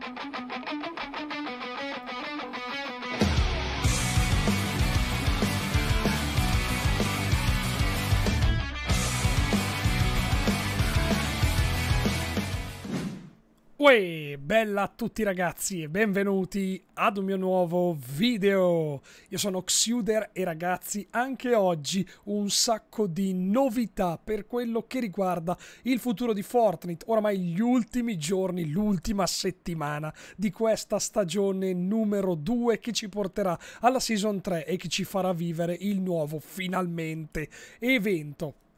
thank you Uè, bella a tutti ragazzi e benvenuti ad un mio nuovo video. Io sono Xuder e ragazzi, anche oggi un sacco di novità per quello che riguarda il futuro di Fortnite. Oramai gli ultimi giorni, l'ultima settimana di questa stagione numero 2 che ci porterà alla Season 3 e che ci farà vivere il nuovo finalmente evento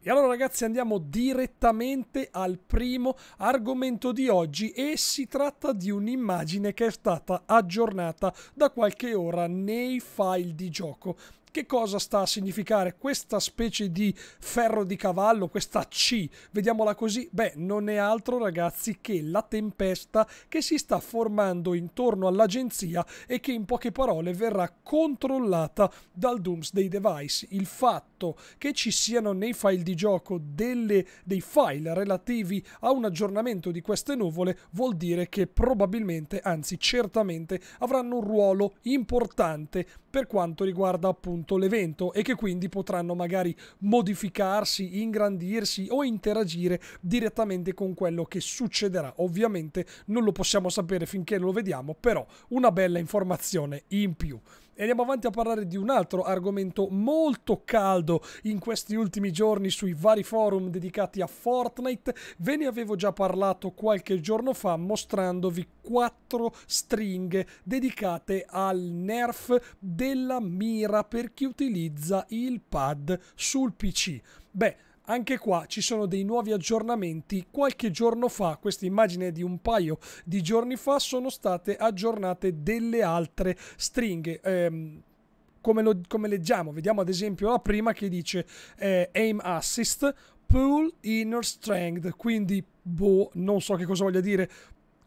E allora ragazzi andiamo direttamente al primo argomento di oggi e si tratta di un'immagine che è stata aggiornata da qualche ora nei file di gioco che cosa sta a significare questa specie di ferro di cavallo, questa C, vediamola così? Beh, non è altro ragazzi che la tempesta che si sta formando intorno all'agenzia e che in poche parole verrà controllata dal Doomsday Device. Il fatto che ci siano nei file di gioco delle, dei file relativi a un aggiornamento di queste nuvole vuol dire che probabilmente, anzi certamente, avranno un ruolo importante per quanto riguarda appunto appunto l'evento e che quindi potranno magari modificarsi, ingrandirsi o interagire direttamente con quello che succederà. Ovviamente non lo possiamo sapere finché lo vediamo, però una bella informazione in più. E andiamo avanti a parlare di un altro argomento molto caldo in questi ultimi giorni sui vari forum dedicati a Fortnite. Ve ne avevo già parlato qualche giorno fa mostrandovi quattro stringhe dedicate al nerf della mira per chi utilizza il pad sul PC. Beh, anche qua ci sono dei nuovi aggiornamenti. Qualche giorno fa, questa immagine è di un paio di giorni fa, sono state aggiornate delle altre stringhe. Ehm, come, lo, come, leggiamo? Vediamo ad esempio la prima che dice eh, aim assist, pull inner strength, quindi boh, non so che cosa voglia dire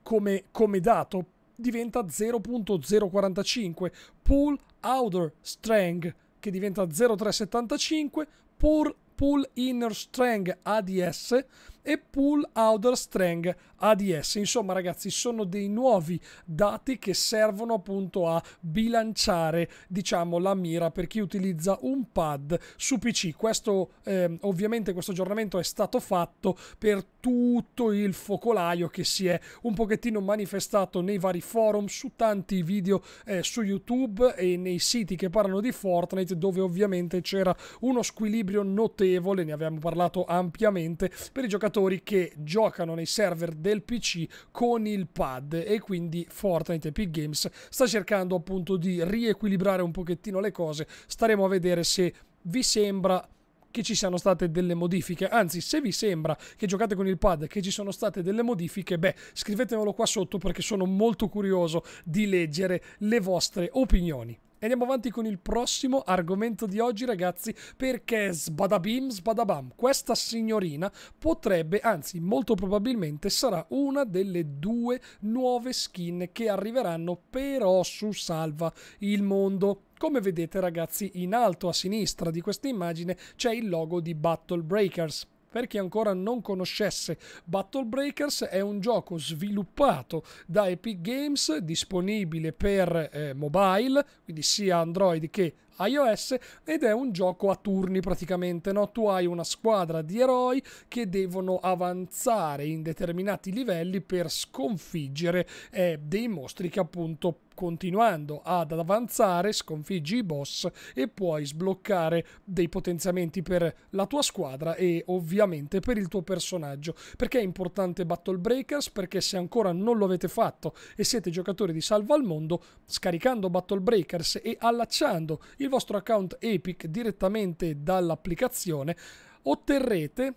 come, come dato, diventa 0.045, pull outer strength che diventa 0.375, pour Pull Inner Strength ADS e Pull Outer Strength ADS. Insomma, ragazzi, sono dei nuovi dati che servono appunto a bilanciare, diciamo, la mira per chi utilizza un pad su PC. Questo, eh, ovviamente, questo aggiornamento è stato fatto per tutto il focolaio che si è un pochettino manifestato nei vari forum, su tanti video eh, su YouTube e nei siti che parlano di Fortnite, dove ovviamente c'era uno squilibrio notevole, ne abbiamo parlato ampiamente, per i giocatori giocatori che giocano nei server del PC con il pad e quindi Fortnite Epic Games sta cercando appunto di riequilibrare un pochettino le cose. Staremo a vedere se vi sembra che ci siano state delle modifiche. Anzi, se vi sembra che giocate con il pad che ci sono state delle modifiche, beh, scrivetemelo qua sotto perché sono molto curioso di leggere le vostre opinioni andiamo avanti con il prossimo argomento di oggi, ragazzi, perché sbadabim, sbadabam, questa signorina potrebbe, anzi molto probabilmente sarà una delle due nuove skin che arriveranno però su Salva il Mondo. Come vedete ragazzi in alto a sinistra di questa immagine c'è il logo di Battle Breakers. Per chi ancora non conoscesse, Battle Breakers è un gioco sviluppato da Epic Games, disponibile per eh, mobile, quindi sia Android che iOS ed è un gioco a turni praticamente, no? Tu hai una squadra di eroi che devono avanzare in determinati livelli per sconfiggere eh, dei mostri che appunto continuando ad avanzare sconfiggi i boss e puoi sbloccare dei potenziamenti per la tua squadra e ovviamente per il tuo personaggio perché è importante Battle Breakers perché se ancora non lo avete fatto e siete giocatori di salva al mondo scaricando Battle Breakers e allacciando il vostro account Epic direttamente dall'applicazione, otterrete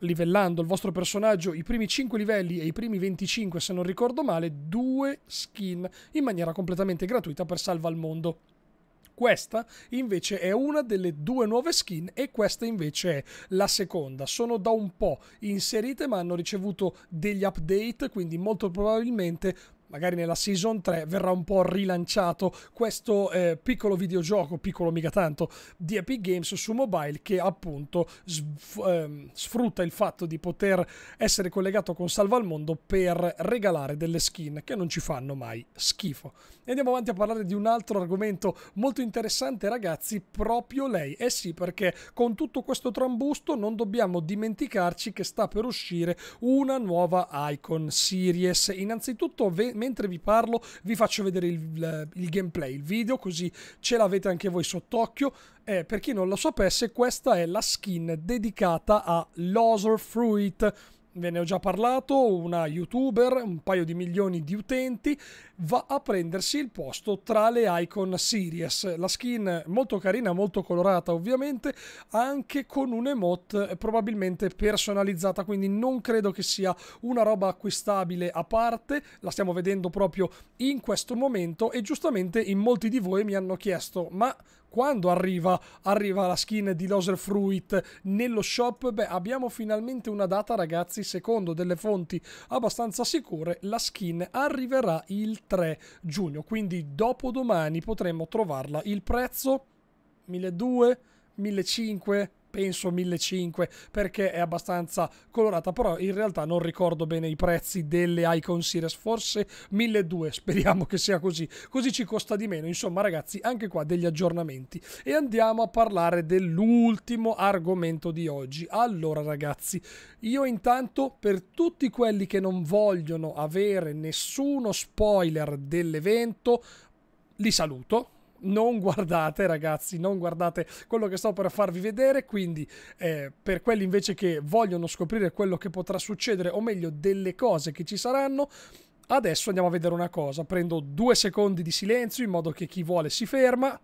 livellando il vostro personaggio i primi 5 livelli e i primi 25 se non ricordo male, due skin in maniera completamente gratuita per Salva al Mondo. Questa invece è una delle due nuove skin e questa invece è la seconda. Sono da un po' inserite ma hanno ricevuto degli update, quindi molto probabilmente magari nella season 3 verrà un po' rilanciato questo eh, piccolo videogioco, piccolo mica tanto, di Epic Games su mobile che appunto sf ehm, sfrutta il fatto di poter essere collegato con Salva al Mondo per regalare delle skin che non ci fanno mai schifo. E andiamo avanti a parlare di un altro argomento molto interessante ragazzi, proprio lei. Eh sì, perché con tutto questo trambusto non dobbiamo dimenticarci che sta per uscire una nuova Icon Series. Innanzitutto mentre vi parlo vi faccio vedere il, il gameplay, il video, così ce l'avete anche voi sott'occhio. Eh, per chi non lo sapesse, questa è la skin dedicata a Loser Fruit ve ne ho già parlato, una youtuber, un paio di milioni di utenti, va a prendersi il posto tra le icon series. La skin molto carina, molto colorata ovviamente, anche con un emote probabilmente personalizzata, quindi non credo che sia una roba acquistabile a parte, la stiamo vedendo proprio in questo momento e giustamente in molti di voi mi hanno chiesto ma quando arriva, arriva la skin di Loser Fruit nello shop? Beh, abbiamo finalmente una data, ragazzi. Secondo delle fonti abbastanza sicure, la skin arriverà il 3 giugno. Quindi dopodomani potremo trovarla. Il prezzo? 1200? 1500? penso 1500 perché è abbastanza colorata, però in realtà non ricordo bene i prezzi delle Icon Series, forse 1200, speriamo che sia così, così ci costa di meno. Insomma ragazzi, anche qua degli aggiornamenti. E andiamo a parlare dell'ultimo argomento di oggi. Allora ragazzi, io intanto per tutti quelli che non vogliono avere nessuno spoiler dell'evento, li saluto non guardate ragazzi, non guardate quello che sto per farvi vedere, quindi eh, per quelli invece che vogliono scoprire quello che potrà succedere, o meglio delle cose che ci saranno, adesso andiamo a vedere una cosa, prendo due secondi di silenzio in modo che chi vuole si ferma,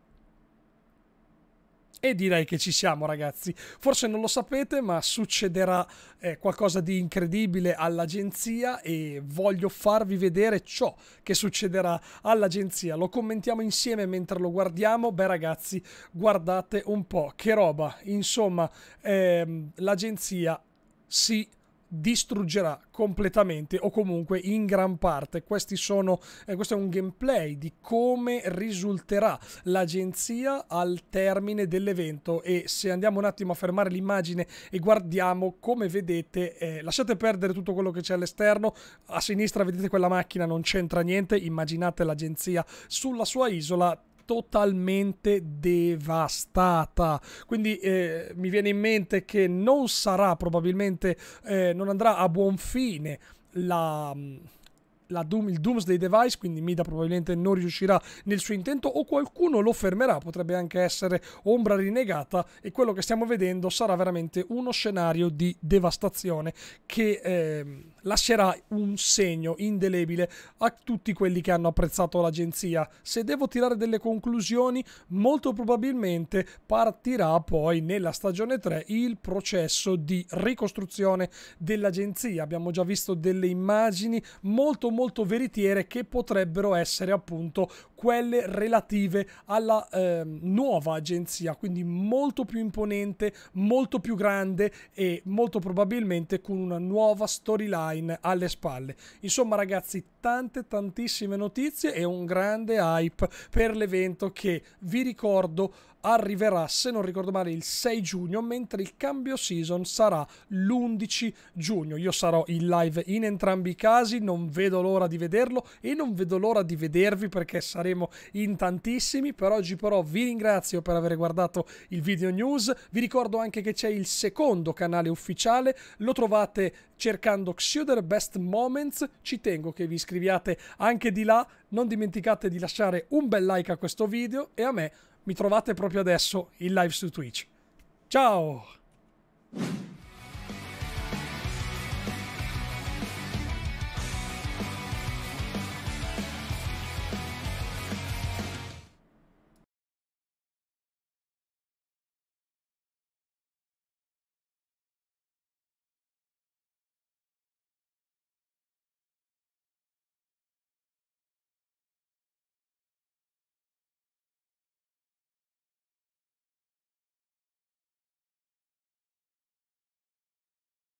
e direi che ci siamo ragazzi, forse non lo sapete ma succederà eh, qualcosa di incredibile all'agenzia e voglio farvi vedere ciò che succederà all'agenzia, lo commentiamo insieme mentre lo guardiamo, beh ragazzi guardate un po' che roba, insomma ehm, l'agenzia si distruggerà completamente o comunque in gran parte. Questi sono, eh, questo è un gameplay di come risulterà l'agenzia al termine dell'evento e se andiamo un attimo a fermare l'immagine e guardiamo come vedete, eh, lasciate perdere tutto quello che c'è all'esterno, a sinistra vedete quella macchina non c'entra niente, immaginate l'agenzia sulla sua isola totalmente devastata. Quindi eh, mi viene in mente che non sarà probabilmente, eh, non andrà a buon fine mm, la... Doom, il Doomsday Device, quindi Mida probabilmente non riuscirà nel suo intento o qualcuno lo fermerà, potrebbe anche essere ombra rinnegata e quello che stiamo vedendo sarà veramente uno scenario di devastazione che eh, lascerà un segno indelebile a tutti quelli che hanno apprezzato l'agenzia. Se devo tirare delle conclusioni, molto probabilmente partirà poi nella stagione 3 il processo di ricostruzione dell'agenzia. Abbiamo già visto delle immagini molto molto veritiere che potrebbero essere appunto quelle relative alla eh, nuova agenzia, quindi molto più imponente, molto più grande e molto probabilmente con una nuova storyline alle spalle. Insomma ragazzi, tante tantissime notizie e un grande hype per l'evento che vi ricordo arriverà, se non ricordo male, il 6 giugno, mentre il cambio season sarà l'11 giugno. Io sarò in live in entrambi i casi, non vedo l'ora di vederlo e non vedo l'ora di vedervi perché saremo in tantissimi. Per oggi però vi ringrazio per aver guardato il video news, vi ricordo anche che c'è il secondo canale ufficiale, lo trovate cercando Xioder Best Moments, ci tengo che vi iscriviate anche di là, non dimenticate di lasciare un bel like a questo video e a me mi trovate proprio adesso in live su Twitch. Ciao!